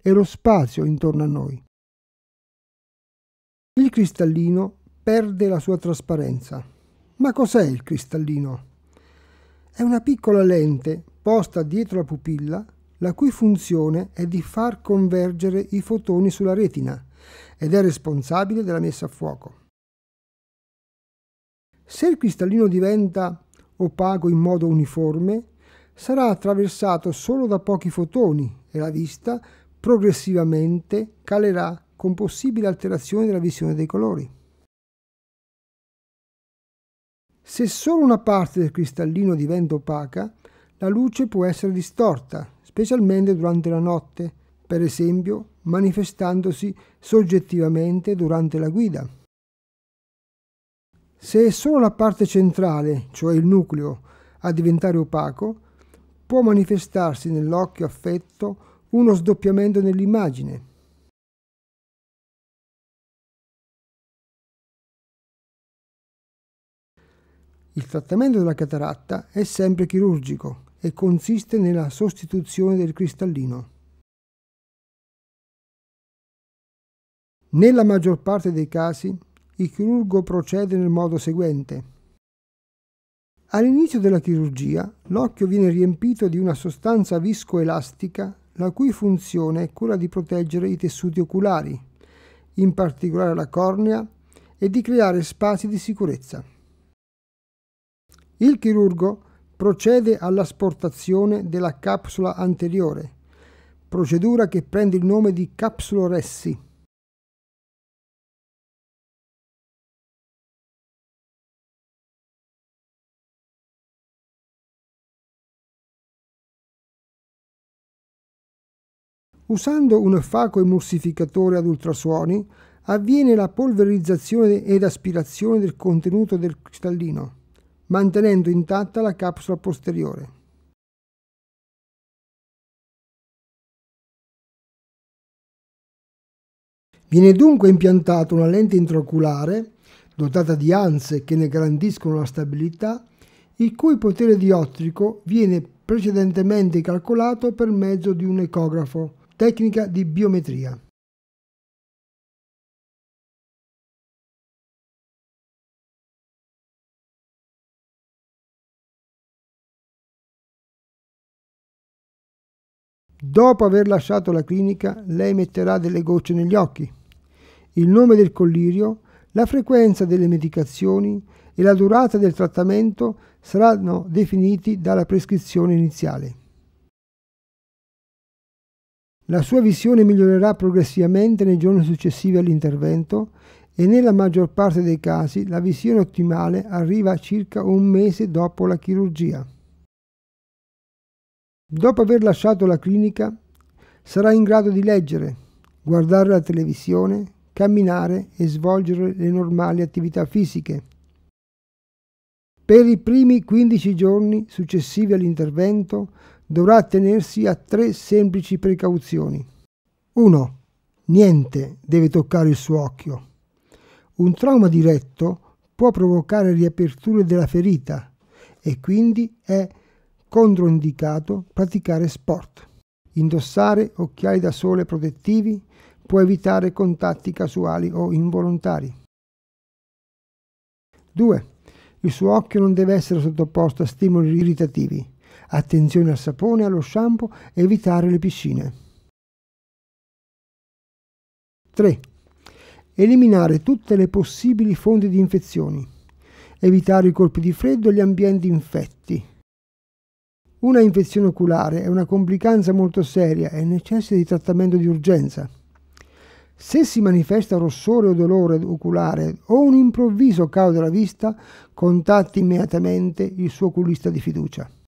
e lo spazio intorno a noi. Il cristallino perde la sua trasparenza. Ma cos'è il cristallino? È una piccola lente posta dietro la pupilla la cui funzione è di far convergere i fotoni sulla retina ed è responsabile della messa a fuoco. Se il cristallino diventa opaco in modo uniforme, sarà attraversato solo da pochi fotoni e la vista progressivamente calerà con possibile alterazione della visione dei colori. Se solo una parte del cristallino diventa opaca, la luce può essere distorta, specialmente durante la notte, per esempio manifestandosi soggettivamente durante la guida. Se è solo la parte centrale, cioè il nucleo, a diventare opaco, può manifestarsi nell'occhio affetto uno sdoppiamento nell'immagine. Il trattamento della cataratta è sempre chirurgico e consiste nella sostituzione del cristallino. Nella maggior parte dei casi il chirurgo procede nel modo seguente. All'inizio della chirurgia l'occhio viene riempito di una sostanza viscoelastica la cui funzione è quella di proteggere i tessuti oculari, in particolare la cornea, e di creare spazi di sicurezza. Il chirurgo procede all'asportazione della capsula anteriore, procedura che prende il nome di capsulo Ressi. Usando un faco emulsificatore ad ultrasuoni avviene la polverizzazione ed aspirazione del contenuto del cristallino, mantenendo intatta la capsula posteriore. Viene dunque impiantata una lente intraoculare dotata di anse che ne garantiscono la stabilità, il cui potere diottrico viene precedentemente calcolato per mezzo di un ecografo tecnica di biometria. Dopo aver lasciato la clinica, lei metterà delle gocce negli occhi, il nome del collirio, la frequenza delle medicazioni e la durata del trattamento saranno definiti dalla prescrizione iniziale. La sua visione migliorerà progressivamente nei giorni successivi all'intervento e nella maggior parte dei casi la visione ottimale arriva circa un mese dopo la chirurgia. Dopo aver lasciato la clinica sarà in grado di leggere, guardare la televisione, camminare e svolgere le normali attività fisiche. Per i primi 15 giorni successivi all'intervento dovrà attenersi a tre semplici precauzioni. 1. Niente deve toccare il suo occhio. Un trauma diretto può provocare riaperture della ferita e quindi è controindicato praticare sport. Indossare occhiali da sole protettivi può evitare contatti casuali o involontari. 2. Il suo occhio non deve essere sottoposto a stimoli irritativi Attenzione al sapone, allo shampoo, evitare le piscine. 3. Eliminare tutte le possibili fonti di infezioni. Evitare i colpi di freddo e gli ambienti infetti. Una infezione oculare è una complicanza molto seria e necessita di trattamento di urgenza. Se si manifesta rossore o dolore oculare o un improvviso calo della vista, contatti immediatamente il suo oculista di fiducia.